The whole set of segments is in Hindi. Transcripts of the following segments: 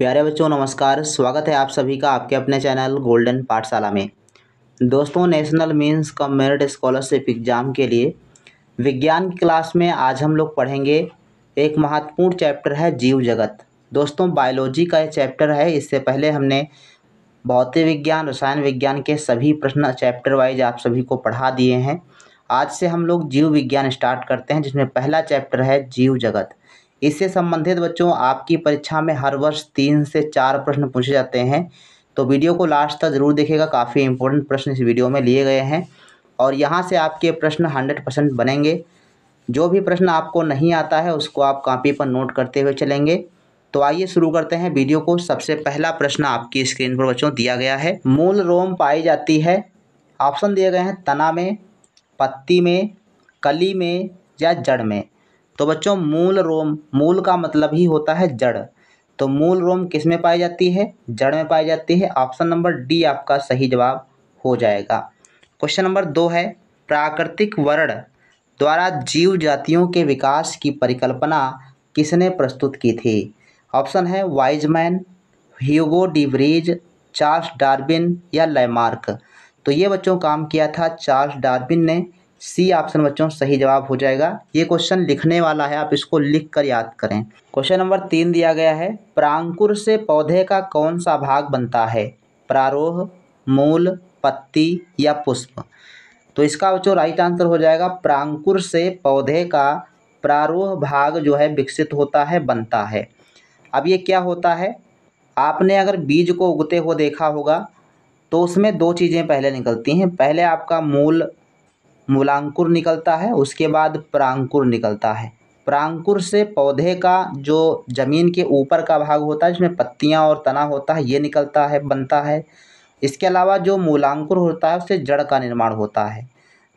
प्यारे बच्चों नमस्कार स्वागत है आप सभी का आपके अपने चैनल गोल्डन पाठशाला में दोस्तों national means cum merit scholarship exam के लिए विज्ञान की क्लास में आज हम लोग पढ़ेंगे एक महत्वपूर्ण चैप्टर है जीव जगत दोस्तों बायोलॉजी का यह चैप्टर है इससे पहले हमने भौतिक विज्ञान रसायन विज्ञान के सभी प्रश्न चैप्टर वाइज आप सभी को पढ़ा दिए हैं आज से हम लोग जीव विज्ञान स्टार्ट करते हैं जिसमें पहला चैप्टर है जीव जगत इससे संबंधित बच्चों आपकी परीक्षा में हर वर्ष तीन से चार प्रश्न पूछे जाते हैं तो वीडियो को लास्ट तक ज़रूर देखेगा काफ़ी इंपॉर्टेंट प्रश्न इस वीडियो में लिए गए हैं और यहाँ से आपके प्रश्न हंड्रेड परसेंट बनेंगे जो भी प्रश्न आपको नहीं आता है उसको आप कापी पर नोट करते हुए चलेंगे तो आइए शुरू करते हैं वीडियो को सबसे पहला प्रश्न आपकी स्क्रीन पर बच्चों दिया गया है मूल रोम पाई जाती है ऑप्शन दिए गए हैं तना में पत्ती में कली में या जड़ में तो बच्चों मूल रोम मूल का मतलब ही होता है जड़ तो मूल रोम किस में पाई जाती है जड़ में पाई जाती है ऑप्शन नंबर डी आपका सही जवाब हो जाएगा क्वेश्चन नंबर दो है प्राकृतिक वर्ण द्वारा जीव जातियों के विकास की परिकल्पना किसने प्रस्तुत की थी ऑप्शन है Weismann Hugo de Vries Charles Darwin या लैमार्क तो ये बच्चों काम किया था चार्ल्स डार्बिन ने सी ऑप्शन बच्चों सही जवाब हो जाएगा ये क्वेश्चन लिखने वाला है आप इसको लिख कर याद करें क्वेश्चन नंबर तीन दिया गया है प्रांकुर से पौधे का कौन सा भाग बनता है प्रारोह मूल पत्ती या पुष्प तो इसका बच्चों राइट आंसर हो जाएगा प्रांकुर से पौधे का प्रारोह भाग जो है विकसित होता है बनता है अब ये क्या होता है आपने अगर बीज को उगते हुए देखा होगा तो उसमें दो चीज़ें पहले निकलती हैं पहले आपका मूल मूलांकुर निकलता है उसके बाद प्रांकुर निकलता है प्रांकुर से पौधे का जो ज़मीन के ऊपर का भाग होता है जिसमें पत्तियाँ और तना होता है ये निकलता है बनता है इसके अलावा जो मूलांकुर होता है उससे जड़ का निर्माण होता है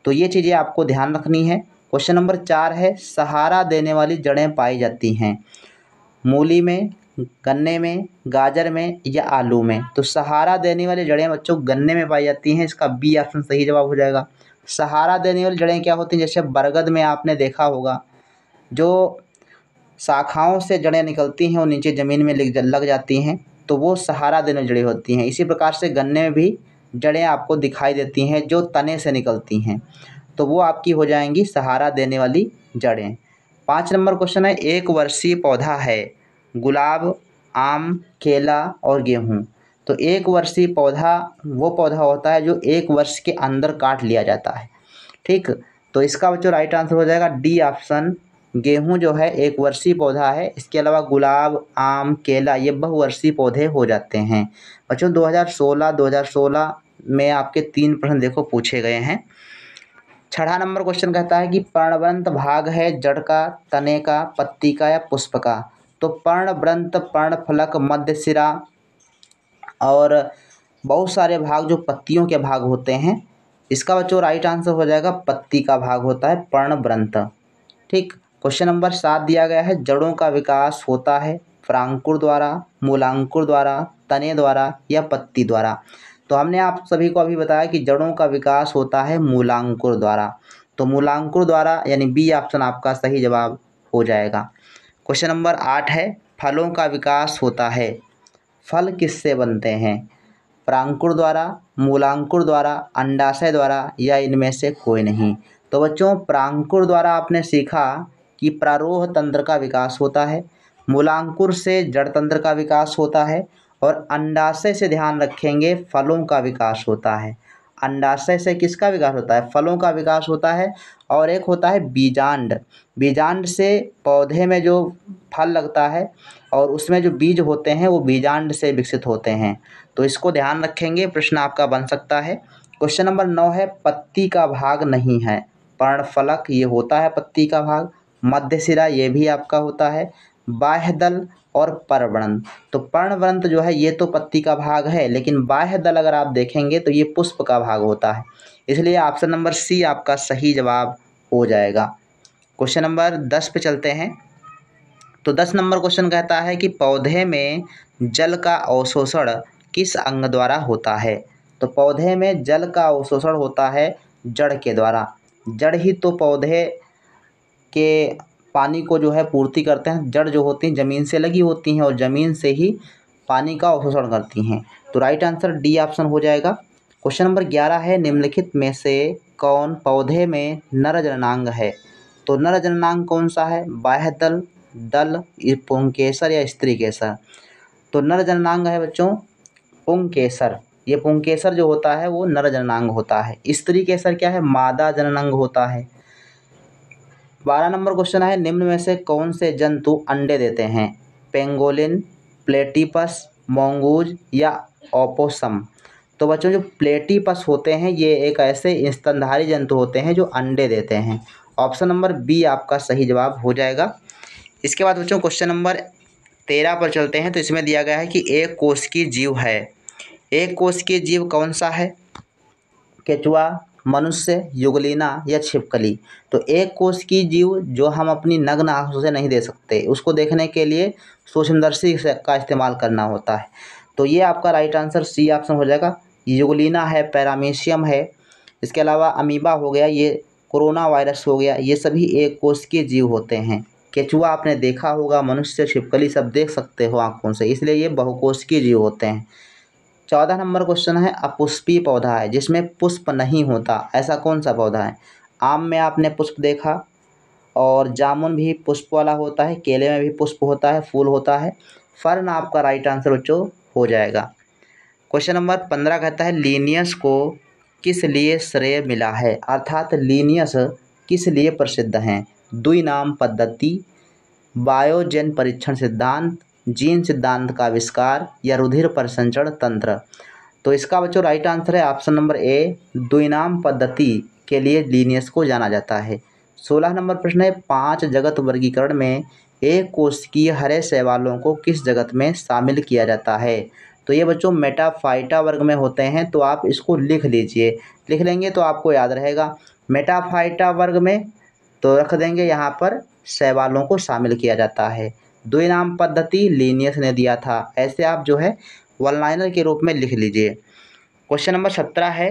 तो ये चीज़ें आपको ध्यान रखनी है क्वेश्चन नंबर चार है सहारा देने वाली जड़ें पाई जाती हैं मूली में गन्ने में गाजर में या आलू में तो सहारा देने वाली जड़ें बच्चों गन्ने में पाई जाती हैं इसका बी ऑप्शन सही जवाब हो जाएगा सहारा देने वाली जड़ें क्या होती हैं जैसे बरगद में आपने देखा होगा जो शाखाओं से जड़ें निकलती हैं और नीचे ज़मीन में लग जाती हैं तो वो सहारा देने जड़ें होती हैं इसी प्रकार से गन्ने में भी जड़ें आपको दिखाई देती हैं जो तने से निकलती हैं तो वो आपकी हो जाएंगी सहारा देने वाली जड़ें पाँच नंबर क्वेश्चन है एक वर्षीय पौधा है गुलाब आम केला और गेहूँ तो एक वर्षीय पौधा वो पौधा होता है जो एक वर्ष के अंदर काट लिया जाता है ठीक तो इसका बच्चों राइट आंसर हो जाएगा डी ऑप्शन गेहूं जो है एक वर्षीय पौधा है इसके अलावा गुलाब आम केला ये बहुवर्षीय पौधे हो जाते हैं बच्चों 2016 2016 में आपके तीन प्रश्न देखो पूछे गए हैं छठा नंबर क्वेश्चन कहता है कि पर्णवंत भाग है जड़ का तने का पत्ती का या पुष्प का तो पर्णव्रंत पर्णफलक मध्य सिरा और बहुत सारे भाग जो पत्तियों के भाग होते हैं इसका बच्चों राइट आंसर हो जाएगा पत्ती का भाग होता है ब्रंथ ठीक क्वेश्चन नंबर सात दिया गया है जड़ों का विकास होता है फ्रांकुर द्वारा मूलांकुर द्वारा तने द्वारा या पत्ती द्वारा तो हमने आप सभी को अभी बताया कि जड़ों का विकास होता है मूलांकुर द्वारा तो मूलांकुर द्वारा यानी बी ऑप्शन आपका सही जवाब हो जाएगा क्वेश्चन नंबर आठ है फलों का विकास होता है फल किससे बनते हैं प्रांकुर द्वारा मूलांकुर द्वारा अंडाशय द्वारा या इनमें से कोई नहीं तो बच्चों प्रांकुर द्वारा आपने सीखा कि प्रारोह तंत्र का विकास होता है मूलांकुर से जड़ तंत्र का विकास होता है और अंडाशय से ध्यान रखेंगे फलों का विकास होता है अंडाशय से किसका विकास होता है फलों का विकास होता है और एक होता है बीजांड बीजांड से पौधे में जो फल लगता है और उसमें जो बीज होते हैं वो बीजांड से विकसित होते हैं तो इसको ध्यान रखेंगे प्रश्न आपका बन सकता है क्वेश्चन नंबर नौ है पत्ती का भाग नहीं है पर्णफलक ये होता है पत्ती का भाग मध्य सिरा ये भी आपका होता है बाह्य दल और पर्णवृंत तो पर्णवृंत जो है ये तो पत्ती का भाग है लेकिन बाह्य दल अगर आप देखेंगे तो ये पुष्प का भाग होता है इसलिए ऑप्शन नंबर सी आपका सही जवाब हो जाएगा क्वेश्चन नंबर दस पे चलते हैं तो दस नंबर क्वेश्चन कहता है कि पौधे में जल का अवशोषण किस अंग द्वारा होता है तो पौधे में जल का अवशोषण होता है जड़ के द्वारा जड़ ही तो पौधे के पानी को जो है पूर्ति करते हैं जड़ जो होती हैं ज़मीन से लगी होती हैं और ज़मीन से ही पानी का अवशोषण करती हैं तो राइट आंसर डी ऑप्शन हो जाएगा क्वेश्चन नंबर ग्यारह है निम्नलिखित में से कौन पौधे में नर जननांग है तो नर जननांग कौन सा है बाह्य दल दल पुंकेसर या स्त्री केसर तो नर जननांग है बच्चों पुंकेसर ये पुंकेसर जो होता है वो नर जननांग होता है स्त्री केसर क्या है मादा जननांग होता है बारह नंबर क्वेश्चन है निम्न में से कौन से जंतु अंडे देते हैं पेंगोलिन प्लेटिपस मोंगूज या ओपोसम तो बच्चों जो प्लेटिपस होते हैं ये एक ऐसे स्तनधारी जंतु होते हैं जो अंडे देते हैं ऑप्शन नंबर बी आपका सही जवाब हो जाएगा इसके बाद बच्चों क्वेश्चन नंबर तेरह पर चलते हैं तो इसमें दिया गया है कि एक कोश की जीव है एक कोश की जीव कौन सा है केचुआ मनुष्य युगलीना या छिपकली तो एक कोश की जीव जो हम अपनी नग्न आंखों से नहीं दे सकते उसको देखने के लिए सूक्ष्मदर्शी का इस्तेमाल करना होता है तो ये आपका राइट आंसर सी ऑप्शन हो जाएगा युगलीना है पैरामीशियम है इसके अलावा अमीबा हो गया ये कोरोना वायरस हो गया ये सभी एक कोष के जीव होते हैं केचुआ आपने देखा होगा मनुष्य छिपकली सब देख सकते हो आँखों से इसलिए ये बहुकोष के जीव होते हैं चौदह नंबर क्वेश्चन है अपुष्पी पौधा है जिसमें पुष्प नहीं होता ऐसा कौन सा पौधा है आम में आपने पुष्प देखा और जामुन भी पुष्प वाला होता है केले में भी पुष्प होता है फूल होता है फर्न आपका राइट आंसर उच्चो हो जाएगा क्वेश्चन नंबर पंद्रह कहता है लीनियस को किस लिए श्रेय मिला है अर्थात लीनियस किस लिए प्रसिद्ध हैं द्विनाम पद्धति बायोजेन परीक्षण सिद्धांत जीन सिद्धांत का आविष्कार या रुधिर प्रसंचरण तंत्र तो इसका बच्चों राइट आंसर है ऑप्शन नंबर ए द्विनाम पद्धति के लिए लीनियस को जाना जाता है सोलह नंबर प्रश्न है पाँच जगत वर्गीकरण में एक कोशिकीय हरे सेवालों को किस जगत में शामिल किया जाता है तो ये बच्चों मेटाफाइटा वर्ग में होते हैं तो आप इसको लिख लीजिए लिख लेंगे तो आपको याद रहेगा मेटाफाइटा वर्ग में तो रख देंगे यहाँ पर सेवालों को शामिल किया जाता है द्विनाम पद्धति लीनियस ने दिया था ऐसे आप जो है वनलाइनर के रूप में लिख लीजिए क्वेश्चन नंबर सत्रह है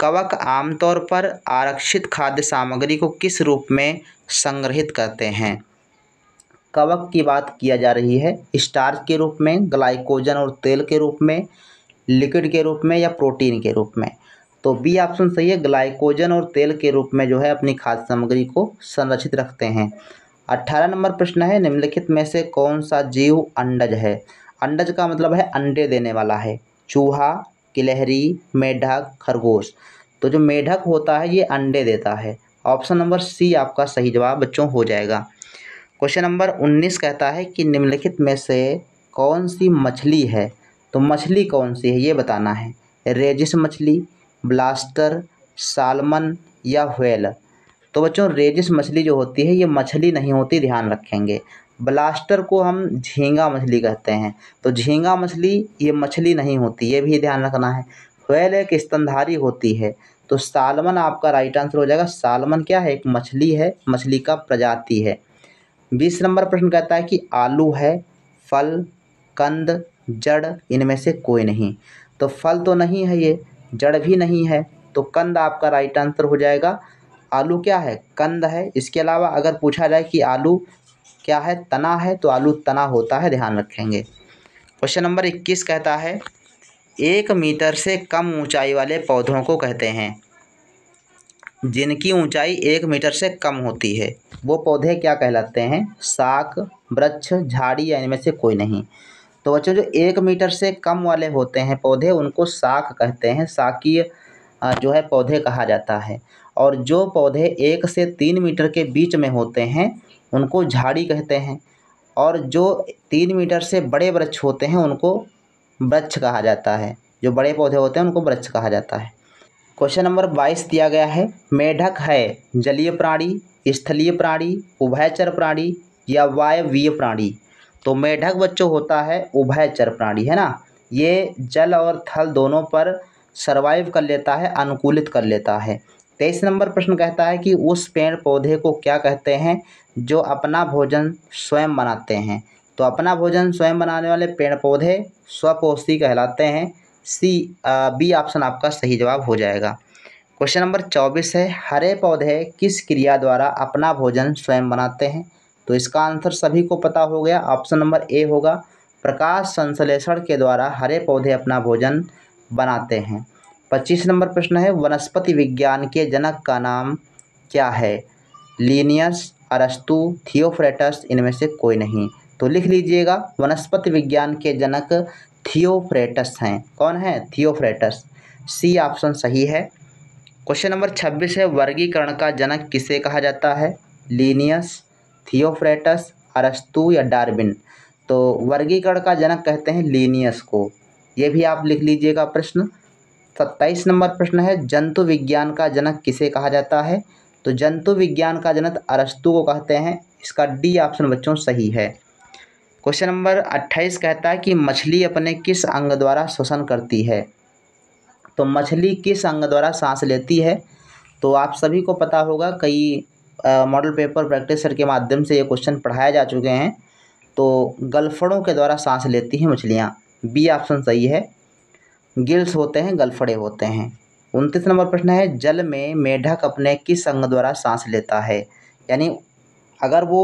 कवक आमतौर पर आरक्षित खाद्य सामग्री को किस रूप में संग्रहित करते हैं कवक की बात किया जा रही है स्टार्च के रूप में ग्लाइकोजन और तेल के रूप में लिक्विड के रूप में या प्रोटीन के रूप में तो बी ऑप्शन सही है ग्लाइकोजन और तेल के रूप में जो है अपनी खाद्य सामग्री को संरक्षित रखते हैं अट्ठारह नंबर प्रश्न है निम्नलिखित में से कौन सा जीव अंडज है अंडज का मतलब है अंडे देने वाला है चूहा किलहरी मेढक खरगोश तो जो मेढक होता है ये अंडे देता है ऑप्शन नंबर सी आपका सही जवाब बच्चों हो जाएगा क्वेश्चन नंबर उन्नीस कहता है कि निम्नलिखित में से कौन सी मछली है तो मछली कौन सी है ये बताना है रेजिस मछली ब्लास्टर सालमन या व्हेल तो बच्चों रेजिस मछली जो होती है ये मछली नहीं होती ध्यान रखेंगे ब्लास्टर को हम झींगा मछली कहते हैं तो झींगा मछली ये मछली नहीं होती ये भी ध्यान रखना है वेल एक स्तनधारी होती है तो सालमन आपका राइट आंसर हो जाएगा सालमन क्या है एक मछली है मछली का प्रजाति है बीस नंबर प्रश्न कहता है कि आलू है फल कंद जड़ इनमें से कोई नहीं तो फल तो नहीं है ये जड़ भी नहीं है तो कंद आपका राइट आंसर हो जाएगा आलू क्या है कंद है इसके अलावा अगर पूछा जाए कि आलू क्या है तना है तो आलू तना होता है ध्यान रखेंगे क्वेश्चन नंबर इक्कीस कहता है एक मीटर से कम ऊंचाई वाले पौधों को कहते हैं जिनकी ऊंचाई एक मीटर से कम होती है वो पौधे क्या कहलाते हैं साक वृक्ष झाड़ी या इनमें से कोई नहीं तो बच्चों जो एक मीटर से कम वाले होते हैं पौधे उनको साक कहते हैं साकीय जो है पौधे कहा जाता है और जो पौधे एक से तीन मीटर के बीच में होते हैं उनको झाड़ी कहते हैं और जो तीन मीटर से बड़े वृक्ष होते हैं उनको वृक्ष कहा जाता है जो बड़े पौधे होते हैं उनको वृक्ष कहा जाता है क्वेश्चन नंबर बाईस दिया गया है मेढक है जलीय प्राणी स्थलीय प्राणी उभयचर प्राणी या वायवीय प्राणी तो मेढक बच्चों होता है उभयचर प्राणी है ना ये जल और थल दोनों पर सर्वाइव कर लेता है अनुकूलित कर लेता है तेईस नंबर प्रश्न कहता है कि उस पेड़ पौधे को क्या कहते हैं जो अपना भोजन स्वयं बनाते हैं तो अपना भोजन स्वयं बनाने वाले पेड़ पौधे स्वपोषी कहलाते हैं सी बी ऑप्शन आपका सही जवाब हो जाएगा क्वेश्चन नंबर चौबीस है हरे पौधे किस क्रिया द्वारा अपना भोजन स्वयं बनाते हैं तो इसका आंसर सभी को पता हो गया ऑप्शन नंबर ए होगा प्रकाश संश्लेषण के द्वारा हरे पौधे अपना भोजन बनाते हैं पच्चीस नंबर प्रश्न है वनस्पति विज्ञान के जनक का नाम क्या है लीनियस अरस्तु थियोफ्रेटस इनमें से कोई नहीं तो लिख लीजिएगा वनस्पति विज्ञान के जनक थियोफ्रेटस हैं कौन है थियोफ्रेटस सी ऑप्शन सही है क्वेश्चन नंबर छब्बीस है वर्गीकरण का जनक किसे कहा जाता है लीनियस थियोफ्रेटस अरस्तु या डार्बिन तो वर्गीकरण का जनक कहते हैं लीनियस को ये भी आप लिख लीजिएगा प्रश्न सत्ताईस नंबर प्रश्न है जंतु विज्ञान का जनक किसे कहा जाता है तो जंतु विज्ञान का जनक अरस्तु को कहते हैं इसका डी ऑप्शन बच्चों सही है क्वेश्चन नंबर अट्ठाईस कहता है कि मछली अपने किस अंग द्वारा श्वसन करती है तो मछली किस अंग द्वारा सांस लेती है तो आप सभी को पता होगा कई मॉडल पेपर प्रैक्टिस के माध्यम से ये क्वेश्चन पढ़ाए जा चुके हैं तो गलफड़ों के द्वारा सांस लेती हैं मछलियाँ बी ऑप्शन सही है गिल्स होते हैं गलफड़े होते हैं उनतीस नंबर प्रश्न है जल में मेढक अपने किस अंग द्वारा सांस लेता है यानी अगर वो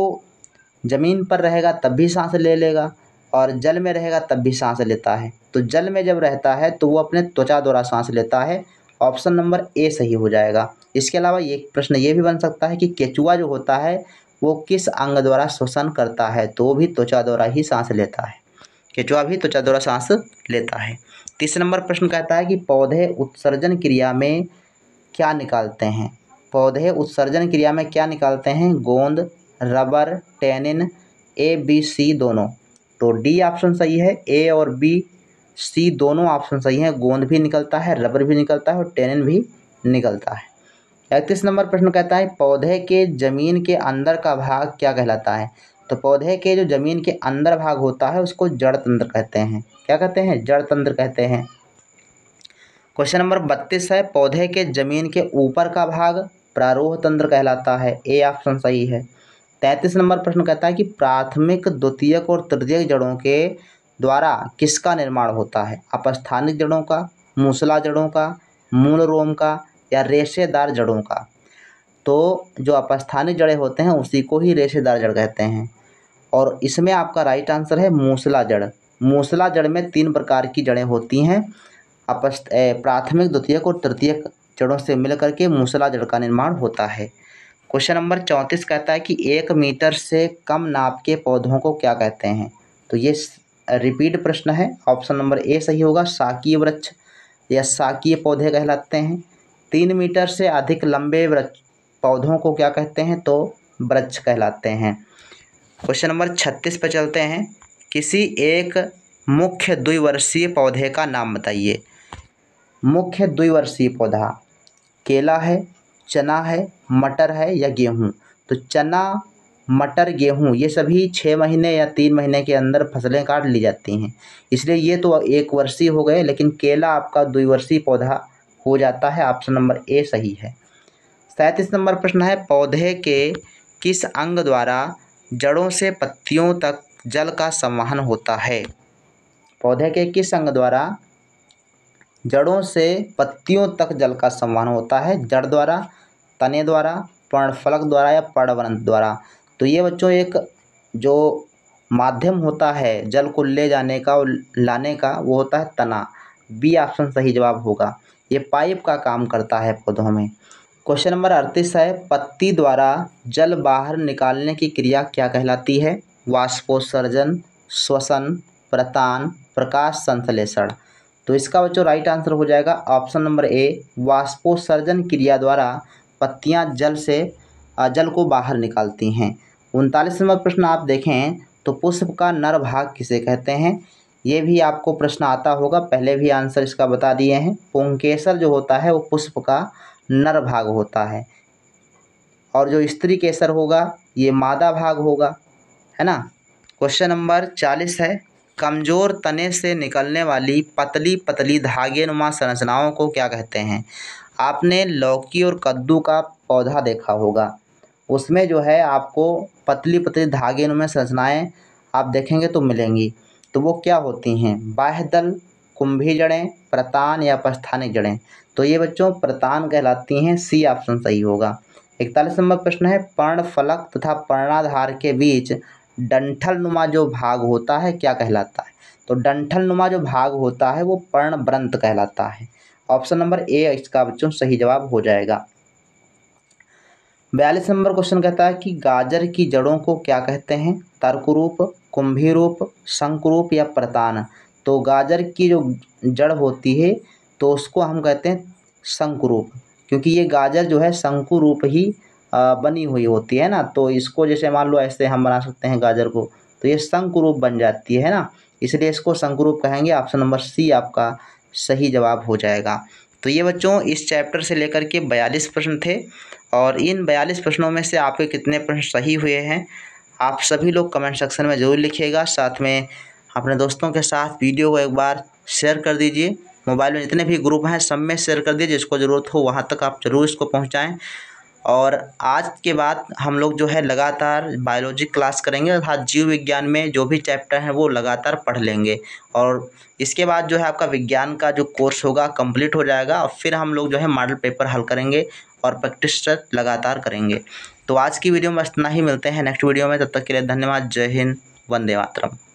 ज़मीन पर रहेगा तब भी सांस ले लेगा और जल में रहेगा तब भी सांस लेता है तो जल में जब रहता है तो वो अपने त्वचा द्वारा सांस लेता है ऑप्शन नंबर ए सही हो जाएगा इसके अलावा एक प्रश्न ये भी बन सकता है कि केचुआ जो होता है वो किस अंग द्वारा श्वसन करता है तो वो भी त्वचा द्वारा ही सांस लेता है केचुआ भी त्वचा द्वारा सांस लेता है तीसरे नंबर प्रश्न कहता है कि पौधे उत्सर्जन क्रिया में क्या निकालते हैं पौधे उत्सर्जन क्रिया में क्या निकालते हैं गोंद rubber tannin A B C दोनों तो डी ऑप्शन सही है ए और बी सी दोनों ऑप्शन सही हैं गोंद भी निकलता है रबर भी निकलता है और टेनिन भी निकलता है इकतीस नंबर प्रश्न कहता है पौधे के ज़मीन के अंदर का भाग क्या कहलाता है तो पौधे के जो ज़मीन के अंदर भाग होता है उसको जड़ तंत्र कहते हैं क्या कहते हैं जड़ तंत्र कहते हैं क्वेश्चन नंबर बत्तीस है पौधे के जमीन के ऊपर का भाग प्रारोह तंत्र कहलाता है ए ऑप्शन सही है तैंतीस नंबर प्रश्न कहता है कि प्राथमिक द्वितीयक और तृतीयक जड़ों के द्वारा किसका निर्माण होता है अपस्थानिक जड़ों का मूसला जड़ों का मूल रोम का या रेशेदार जड़ों का तो जो अपस्थानिक जड़ें होते हैं उसी को ही रेशेदार जड़ कहते हैं और इसमें आपका राइट आंसर है मूसला जड़ मूसला जड़ में तीन प्रकार की जड़ें होती हैं अपस्त प्राथमिक द्वितीयक और तृतीयक जड़ों से मिलकर के मूसला जड़ का निर्माण होता है क्वेश्चन नंबर चौंतीस कहता है कि एक मीटर से कम नाप के पौधों को क्या कहते हैं तो ये रिपीट प्रश्न है ऑप्शन नंबर ए सही होगा शाकीय वृक्ष या साकीय पौधे कहलाते हैं तीन मीटर से अधिक लंबे वृक्ष पौधों को क्या कहते हैं तो वृक्ष कहलाते हैं क्वेश्चन नंबर छत्तीस पर चलते हैं किसी एक मुख्य द्विवर्षीय पौधे का नाम बताइए मुख्य द्विवर्षीय पौधा केला है चना है मटर है या गेहूँ तो चना मटर गेहूँ ये सभी छः महीने या तीन महीने के अंदर फसलें काट ली जाती हैं इसलिए ये तो एक वर्षीय हो गए लेकिन केला आपका द्विवर्षीय पौधा हो जाता है ऑप्शन नंबर ए सही है सैंतीस नंबर प्रश्न है पौधे के किस अंग द्वारा जड़ों से पत्तियों तक जल का संवहन होता है पौधे के किस अंग द्वारा जड़ों से पत्तियों तक जल का संवहन होता है जड़ द्वारा तने द्वारा पर्णफलक द्वारा या पर्णवन द्वारा तो ये बच्चों एक जो माध्यम होता है जल को ले जाने का और लाने का वो होता है तना बी ऑप्शन सही जवाब होगा ये पाइप का काम करता है पौधों में क्वेश्चन नंबर अड़तीस है पत्ती द्वारा जल बाहर निकालने की क्रिया क्या कहलाती है वाष्पोत्सर्जन श्वसन प्रतान प्रकाश संश्लेषण तो इसका बच्चों राइट आंसर हो जाएगा ऑप्शन नंबर ए वाष्पोत्सर्जन क्रिया द्वारा पत्तियां जल से जल को बाहर निकालती हैं उनतालीस नंबर प्रश्न आप देखें तो पुष्प का नर भाग किसे कहते हैं ये भी आपको प्रश्न आता होगा पहले भी आंसर इसका बता दिए हैं पुंकेसर जो होता है वो पुष्प का नर भाग होता है और जो स्त्री केसर होगा ये मादा भाग होगा है ना क्वेश्चन नंबर चालीस है कमज़ोर तने से निकलने वाली पतली पतली धागे नुमा संरचनाओं को क्या कहते हैं आपने लौकी और कद्दू का पौधा देखा होगा उसमें जो है आपको पतली पतली धागे नुमा संरचनाएँ आप देखेंगे तो मिलेंगी तो वो क्या होती हैं दल कुंभी जड़ें प्रतान या प्रस्थानिक जड़ें तो ये बच्चों प्रतान कहलाती हैं सी ऑप्शन सही होगा इकतालीस नंबर प्रश्न है पर्ण फलक तथा पर्णाधार के बीच डंठल नुमा जो भाग होता है क्या कहलाता है तो डंठल नुमा जो भाग होता है वो पर्णव्रंत कहलाता है ऑप्शन नंबर ए इसका बच्चों सही जवाब हो जाएगा बयालीस नंबर क्वेश्चन कहता है कि गाजर की जड़ों को क्या कहते हैं तर्करूप रूप शंकुरूप या प्रतान तो गाजर की जो जड़ होती है तो उसको हम कहते हैं शंकुरूप क्योंकि ये गाजर जो है शंकुरूप ही बनी हुई होती है ना तो इसको जैसे मान लो ऐसे हम बना सकते हैं गाजर को तो ये शंकुरूप बन जाती है ना इसलिए इसको शंकुरूप कहेंगे ऑप्शन नंबर सी आपका सही जवाब हो जाएगा तो ये बच्चों इस चैप्टर से लेकर के बयालीस प्रश्न थे और इन बयालीस प्रश्नों में से आपके कितने प्रश्न सही हुए हैं आप सभी लोग कमेंट सेक्शन में ज़रूर लिखिएगा साथ में अपने दोस्तों के साथ वीडियो को एक बार शेयर कर दीजिए मोबाइल में जितने भी ग्रुप हैं सब में शेयर कर दीजिए जिसको ज़रूरत हो वहाँ तक आप ज़रूर इसको पहुँचाएँ और आज के बाद हम लोग जो है लगातार बायोलॉजी क्लास करेंगे अर्थात जीव विज्ञान में जो भी चैप्टर हैं वो लगातार पढ़ लेंगे और इसके बाद जो है आपका विज्ञान का जो कोर्स होगा कंप्लीट हो जाएगा और फिर हम लोग जो है मॉडल पेपर हल करेंगे और प्रैक्टिस लगातार करेंगे तो आज की वीडियो में इतना ही मिलते हैं नेक्स्ट वीडियो में तब तक के लिए धन्यवाद जय हिंद वंदे मातरम